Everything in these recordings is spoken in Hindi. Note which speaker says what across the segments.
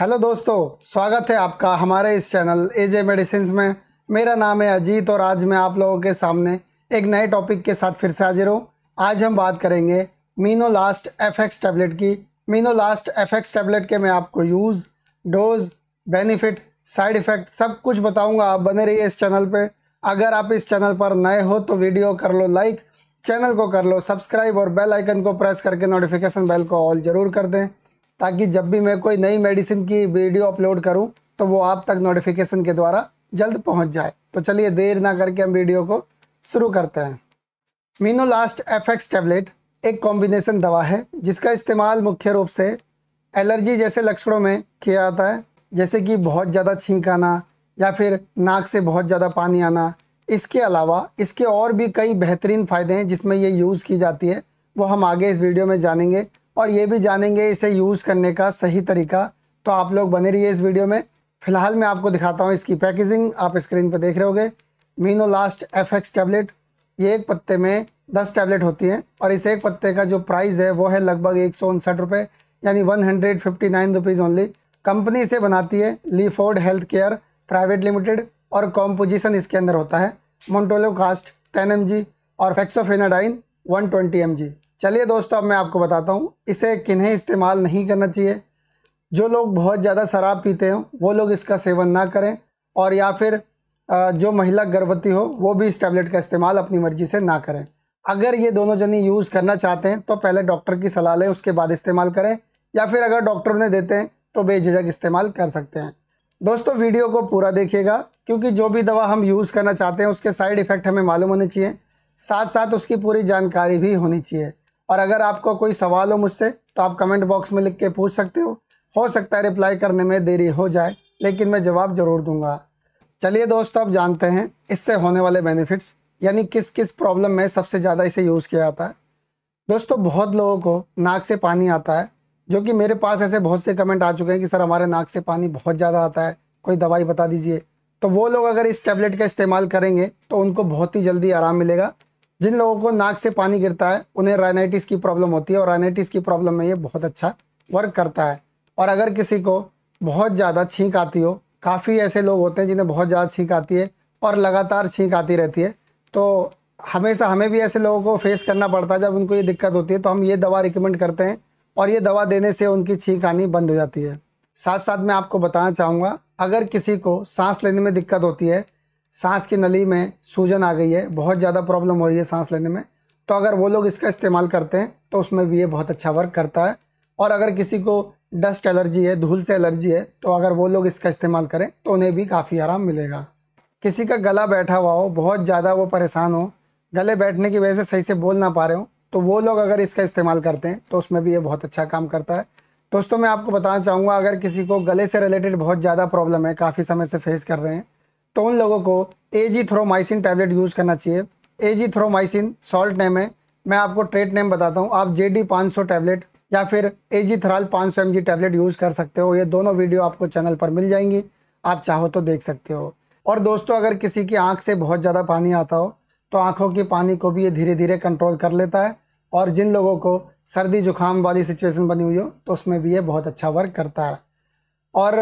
Speaker 1: हेलो दोस्तों स्वागत है आपका हमारे इस चैनल एजे मेडिसिन में मेरा नाम है अजीत और आज मैं आप लोगों के सामने एक नए टॉपिक के साथ फिर से हाजिर हूँ आज हम बात करेंगे मीनो लास्ट एफ टैबलेट की मीनो लास्ट एफ टैबलेट के मैं आपको use dose benefit side effect सब कुछ बताऊँगा आप बने रहिए इस चैनल पर अगर आप इस चैनल पर नए हो तो वीडियो कर लो लाइक चैनल को कर लो सब्सक्राइब और बेल आइकन को प्रेस करके नोटिफिकेशन बेल को ऑल जरूर कर दें ताकि जब भी मैं कोई नई मेडिसिन की वीडियो अपलोड करूँ तो वो आप तक नोटिफिकेशन के द्वारा जल्द पहुँच जाए तो चलिए देर ना करके हम वीडियो को शुरू करते हैं मीनोलास्ट एफएक्स टैबलेट एक कॉम्बिनेशन दवा है जिसका इस्तेमाल मुख्य रूप से एलर्जी जैसे लक्षणों में किया जाता है जैसे कि बहुत ज़्यादा छींक आना या फिर नाक से बहुत ज़्यादा पानी आना इसके अलावा इसके और भी कई बेहतरीन फ़ायदे हैं जिसमें ये यूज़ की जाती है वो हम आगे इस वीडियो में जानेंगे और ये भी जानेंगे इसे यूज़ करने का सही तरीका तो आप लोग बने रहिए इस वीडियो में फिलहाल मैं आपको दिखाता हूँ इसकी पैकेजिंग आप स्क्रीन पर देख रहे होगे Minolast F X tablet ये एक पत्ते में दस टैबलेट होती हैं और इस एक पत्ते का जो प्राइस है वो है लगभग एक सौ उनसठ रुपये यानी one hundred fifty nine rupees only company इसे बनाती है Leeford healthcare private limited और कॉम्पोजिशन इसके अंदर होता है मोन्टोलो कास्ट टेन एम और फैक्सोफेनाडाइन वन ट्वेंटी एम चलिए दोस्तों अब मैं आपको बताता हूँ इसे किन्हें इस्तेमाल नहीं करना चाहिए जो लोग बहुत ज़्यादा शराब पीते हैं वो लोग इसका सेवन ना करें और या फिर जो महिला गर्भवती हो वो भी इस टैबलेट का इस्तेमाल अपनी मर्ज़ी से ना करें अगर ये दोनों जने यूज़ करना चाहते हैं तो पहले डॉक्टर की सलाह लें उसके बाद इस्तेमाल करें या फिर अगर डॉक्टर ने देते हैं तो बेझिझक इस्तेमाल कर सकते हैं दोस्तों वीडियो को पूरा देखिएगा क्योंकि जो भी दवा हम यूज़ करना चाहते हैं उसके साइड इफ़ेक्ट हमें मालूम होने चाहिए साथ साथ उसकी पूरी जानकारी भी होनी चाहिए और अगर आपका कोई सवाल हो मुझसे तो आप कमेंट बॉक्स में लिख के पूछ सकते हो हो सकता है रिप्लाई करने में देरी हो जाए लेकिन मैं जवाब ज़रूर दूंगा चलिए दोस्तों आप जानते हैं इससे होने वाले बेनिफिट्स यानी किस किस प्रॉब्लम में सबसे ज़्यादा इसे यूज़ किया जाता है दोस्तों बहुत लोगों को नाक से पानी आता है जो कि मेरे पास ऐसे बहुत से कमेंट आ चुके हैं कि सर हमारे नाक से पानी बहुत ज़्यादा आता है कोई दवाई बता दीजिए तो वो लोग अगर इस टैबलेट का इस्तेमाल करेंगे तो उनको बहुत ही जल्दी आराम मिलेगा जिन लोगों को नाक से पानी गिरता है उन्हें राइनाइटिस की प्रॉब्लम होती है और राइनाइटिस की प्रॉब्लम में ये बहुत अच्छा वर्क करता है और अगर किसी को बहुत ज़्यादा छींक आती हो काफ़ी ऐसे लोग होते हैं जिन्हें बहुत ज़्यादा छींक आती है और लगातार छींक आती रहती है तो हमेशा हमें भी ऐसे लोगों को फेस करना पड़ता है जब उनको ये दिक्कत होती है तो हम ये दवा रिकमेंड करते हैं और ये दवा देने से उनकी छींक आनी बंद हो जाती है साथ साथ मैं आपको बताना चाहूँगा अगर किसी को सांस लेने में दिक्कत होती है सांस की नली में सूजन आ गई है बहुत ज़्यादा प्रॉब्लम हो रही है सांस लेने में तो अगर वो लोग इसका इस्तेमाल करते हैं तो उसमें भी ये बहुत अच्छा वर्क करता है और अगर किसी को डस्ट एलर्जी है धूल से एलर्जी है तो अगर वो लोग इसका इस्तेमाल करें तो उन्हें भी काफ़ी आराम मिलेगा किसी का गला बैठा हुआ हो बहुत ज़्यादा वो परेशान हो गले बैठने की वजह से सही से बोल ना पा रहे हो तो वो लोग अगर इसका इस्तेमाल करते हैं तो उसमें भी ये बहुत अच्छा काम करता है दोस्तों मैं आपको बताना चाहूँगा अगर किसी को गले से रिलेटेड बहुत ज़्यादा प्रॉब्लम है काफ़ी समय से फेस कर रहे हैं तो उन लोगों को एजी थ्रोमाइसिन टैबलेट यूज करना चाहिए एजी थ्रोमाइसिन सॉल्ट नेम है मैं आपको ट्रेड नेम बताता हूँ आप जे डी पाँच सौ टैबलेट या फिर एजी थ्राल पाँच सौ टैबलेट यूज़ कर सकते हो ये दोनों वीडियो आपको चैनल पर मिल जाएंगी आप चाहो तो देख सकते हो और दोस्तों अगर किसी की आँख से बहुत ज़्यादा पानी आता हो तो आँखों के पानी को भी ये धीरे धीरे कंट्रोल कर लेता है और जिन लोगों को सर्दी जुकाम वाली सिचुएशन बनी हुई हो तो उसमें भी ये बहुत अच्छा वर्क करता है और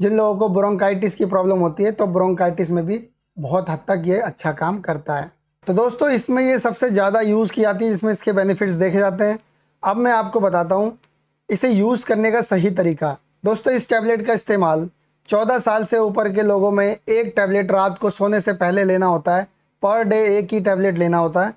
Speaker 1: जिन लोगों को ब्रोंकाइटिस की प्रॉब्लम होती है तो ब्रोंकाइटिस में भी बहुत हद तक ये अच्छा काम करता है तो दोस्तों इसमें ये सबसे ज़्यादा यूज़ की जाती है जिसमें इसके बेनिफिट्स देखे जाते हैं अब मैं आपको बताता हूँ इसे यूज़ करने का सही तरीका दोस्तों इस टैबलेट का इस्तेमाल 14 साल से ऊपर के लोगों में एक टैबलेट रात को सोने से पहले लेना होता है पर डे एक ही टैबलेट लेना होता है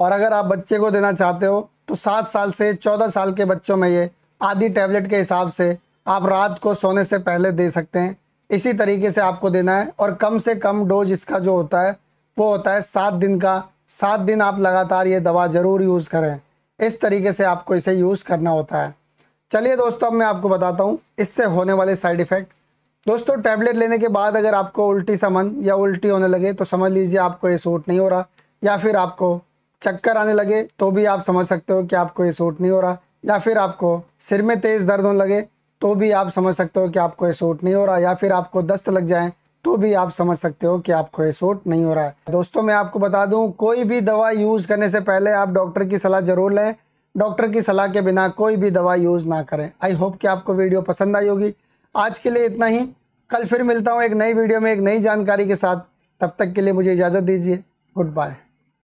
Speaker 1: और अगर आप बच्चे को देना चाहते हो तो सात साल से चौदह साल के बच्चों में ये आधी टैबलेट के हिसाब से आप रात को सोने से पहले दे सकते हैं इसी तरीके से आपको देना है और कम से कम डोज इसका जो होता है वो होता है सात दिन का सात दिन आप लगातार ये दवा ज़रूर यूज़ करें इस तरीके से आपको इसे यूज़ करना होता है चलिए दोस्तों अब मैं आपको बताता हूँ इससे होने वाले साइड इफ़ेक्ट दोस्तों टैबलेट लेने के बाद अगर आपको उल्टी समन या उल्टी होने लगे तो समझ लीजिए आपको ये सूट नहीं हो रहा या फिर आपको चक्कर आने लगे तो भी आप समझ सकते हो कि आपको ये सूट नहीं हो रहा या फिर आपको सिर में तेज़ दर्द होने लगे तो भी आप समझ सकते हो कि आपको ये सूट नहीं हो रहा या फिर आपको दस्त लग जाए तो भी आप समझ सकते हो कि आपको ये सूट नहीं हो रहा है दोस्तों मैं आपको बता दूं कोई भी दवा यूज़ करने से पहले आप डॉक्टर की सलाह ज़रूर लें डॉक्टर की सलाह के बिना कोई भी दवा यूज़ ना करें आई होप कि आपको वीडियो पसंद आई होगी आज के लिए इतना ही कल फिर मिलता हूँ एक नई वीडियो में एक नई जानकारी के साथ तब तक के लिए मुझे इजाज़त दीजिए गुड बाय